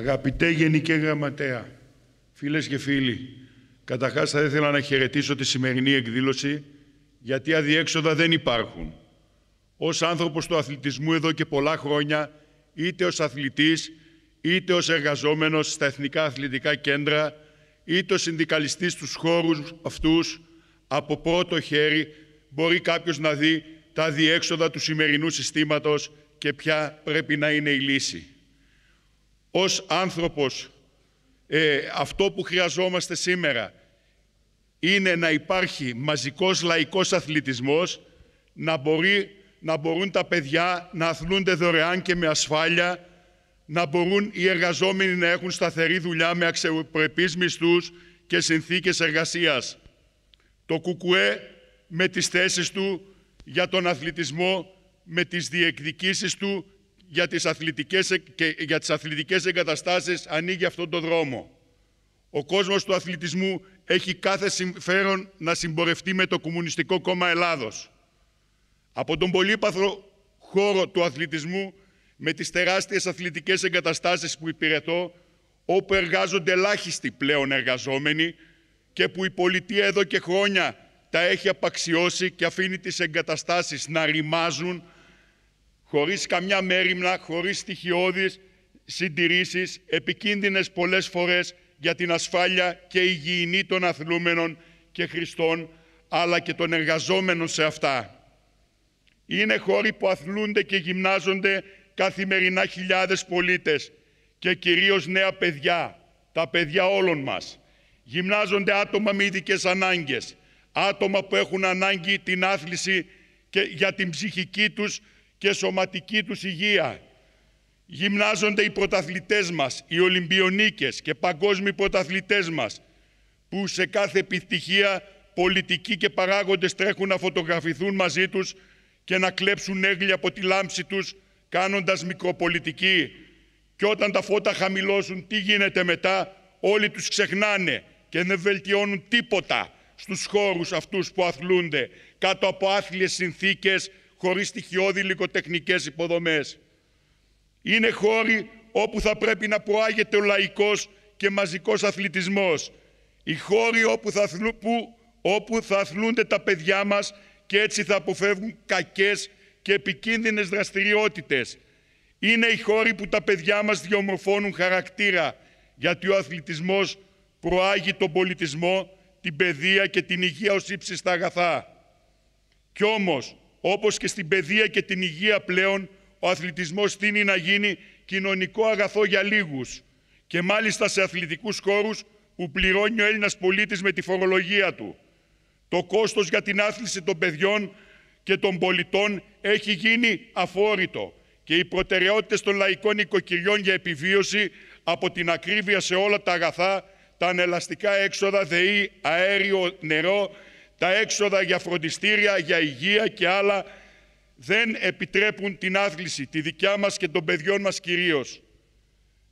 Αγαπητέ Γενικέ Γραμματέα, φίλες και φίλοι, καταρχάς θα ήθελα να χαιρετήσω τη σημερινή εκδήλωση, γιατί αδιέξοδα δεν υπάρχουν. Ως άνθρωπος του αθλητισμού εδώ και πολλά χρόνια, είτε ως αθλητής, είτε ως εργαζόμενος στα εθνικά αθλητικά κέντρα, είτε ως συνδικαλιστής στους χώρους αυτούς, από πρώτο χέρι μπορεί κάποιος να δει τα διέξοδα του σημερινού συστήματος και ποια πρέπει να είναι η λύση ως άνθρωπος ε, αυτό που χρειαζόμαστε σήμερα είναι να υπάρχει μαζικός λαϊκός αθλητισμός, να, μπορεί, να μπορούν τα παιδιά να αθλούνται δωρεάν και με ασφάλεια, να μπορούν οι εργαζόμενοι να έχουν σταθερή δουλειά με αξιοπρεπείς μισθούς και συνθήκες εργασίας. Το κουκούε με τις θέσεις του για τον αθλητισμό, με τις διεκδικήσεις του για τις αθλητικές, και για τις αθλητικές εγκαταστάσεις ανοίγει αυτόν τον δρόμο. Ο κόσμος του αθλητισμού έχει κάθε συμφέρον να συμπορευτεί με το Κομμουνιστικό Κόμμα Ελλάδος. Από τον πολύπαθρο χώρο του αθλητισμού, με τις τεράστιες αθλητικές εγκαταστάσεις που υπηρετώ, όπου εργάζονται ελάχιστοι πλέον εργαζόμενοι και που η πολιτεία εδώ και χρόνια τα έχει απαξιώσει και αφήνει τις εγκαταστάσεις να ρημάζουν χωρίς καμιά μέρημνα, χωρίς στοιχειώδεις συντηρήσεις, επικίνδυνες πολλές φορές για την ασφάλεια και υγιεινή των αθλούμενων και χριστών, αλλά και των εργαζόμενων σε αυτά. Είναι χώροι που αθλούνται και γυμνάζονται καθημερινά χιλιάδες πολίτες και κυρίως νέα παιδιά, τα παιδιά όλων μας. Γυμνάζονται άτομα με ειδικές ανάγκες, άτομα που έχουν ανάγκη την άθληση και για την ψυχική τους και σωματική τους υγεία. Γυμνάζονται οι πρωταθλητές μας, οι Ολυμπιονίκες και παγκόσμιοι πρωταθλητές μας, που σε κάθε επιτυχία πολιτικοί και παράγοντες τρέχουν να φωτογραφηθούν μαζί τους και να κλέψουν έγκλη από τη λάμψη τους, κάνοντας μικροπολιτική. Και όταν τα φώτα χαμηλώσουν, τι γίνεται μετά, όλοι τους ξεχνάνε και δεν βελτιώνουν τίποτα στους χώρους αυτούς που αθλούνται, κάτω από άθλιες συνθήκες χωρίς στοιχειώδη λικοτεχνικές υποδομές. Είναι χώροι όπου θα πρέπει να προάγεται ο λαϊκός και μαζικός αθλητισμός. Οι χώροι όπου θα, που, όπου θα αθλούνται τα παιδιά μας και έτσι θα αποφεύγουν κακές και επικίνδυνες δραστηριότητες. Είναι οι χώροι που τα παιδιά μας διομορφώνουν χαρακτήρα, γιατί ο αθλητισμός προάγει τον πολιτισμό, την παιδεία και την υγεία ως στα αγαθά. Κι όμως, όπως και στην παιδεία και την υγεία πλέον, ο αθλητισμός τίνει να γίνει κοινωνικό αγαθό για λίγους και μάλιστα σε αθλητικούς χώρους που πληρώνει ο Έλληνας πολίτης με τη φορολογία του. Το κόστος για την άθληση των παιδιών και των πολιτών έχει γίνει αφόρητο και οι προτεραιότητες των λαϊκών οικοκυριών για επιβίωση από την ακρίβεια σε όλα τα αγαθά, τα ανελαστικά έξοδα, ΔΕΗ, αέριο, νερό τα έξοδα για φροντιστήρια, για υγεία και άλλα δεν επιτρέπουν την άθληση, τη δικιά μας και των παιδιών μας κυρίως.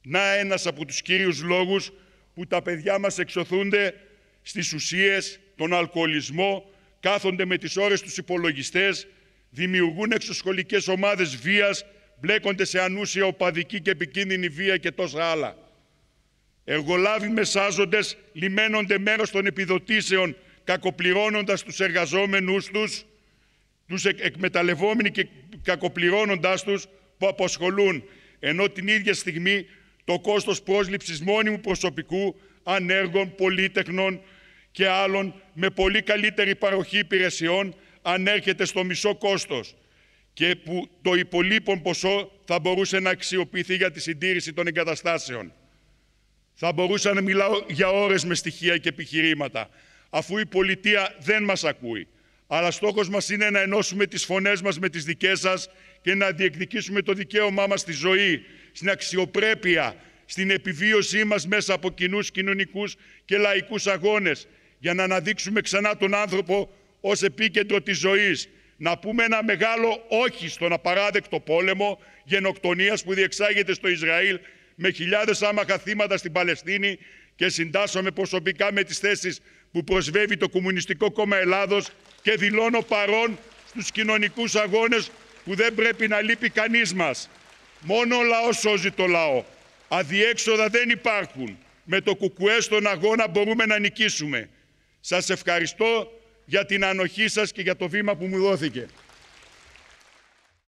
Να ένας από τους κύριους λόγους που τα παιδιά μας εξωθούνται στις ουσίες, τον αλκοολισμό, κάθονται με τις ώρες τους υπολογιστές, δημιουργούν εξωσχολικές ομάδες βίας, μπλέκονται σε ανούσια οπαδική και επικίνδυνη βία και τόσα άλλα. Εργολάβοι μεσάζοντες λιμένονται μέρος των επιδοτήσεων κακοπληρώνοντας τους εργαζόμενούς τους, τους εκμεταλλευόμενοι και κακοπληρώνοντάς τους που αποσχολούν, ενώ την ίδια στιγμή το κόστος πρόσληψης μόνιμου προσωπικού, ανέργων, πολίτεχνων και άλλων με πολύ καλύτερη παροχή υπηρεσιών ανέρχεται στο μισό κόστος και που το υπολείπον ποσό θα μπορούσε να αξιοποιηθεί για τη συντήρηση των εγκαταστάσεων. Θα μπορούσα να μιλάω για ώρες με στοιχεία και επιχειρήματα αφού η πολιτεία δεν μας ακούει. Αλλά στόχος μας είναι να ενώσουμε τις φωνές μας με τις δικές σας και να διεκδικήσουμε το δικαίωμά μας στη ζωή, στην αξιοπρέπεια, στην επιβίωσή μας μέσα από κοινούς κοινωνικούς και λαϊκούς αγώνες, για να αναδείξουμε ξανά τον άνθρωπο ως επίκεντρο της ζωής, να πούμε ένα μεγάλο όχι στον απαράδεκτο πόλεμο γενοκτονίας που διεξάγεται στο Ισραήλ με χιλιάδες άμαχα θύματα στην Παλαιστίνη και συντάσσομαι προσωπικά με τις θέσεις που προσβεύει το Κομμουνιστικό Κόμμα Ελλάδος και δηλώνω παρόν στους κοινωνικούς αγώνες που δεν πρέπει να λείπει κανείς μας. Μόνο ο λαός σώζει το λαό. Αδιέξοδα δεν υπάρχουν. Με το κουκουέ στον αγώνα μπορούμε να νικήσουμε. Σας ευχαριστώ για την ανοχή σας και για το βήμα που μου δόθηκε.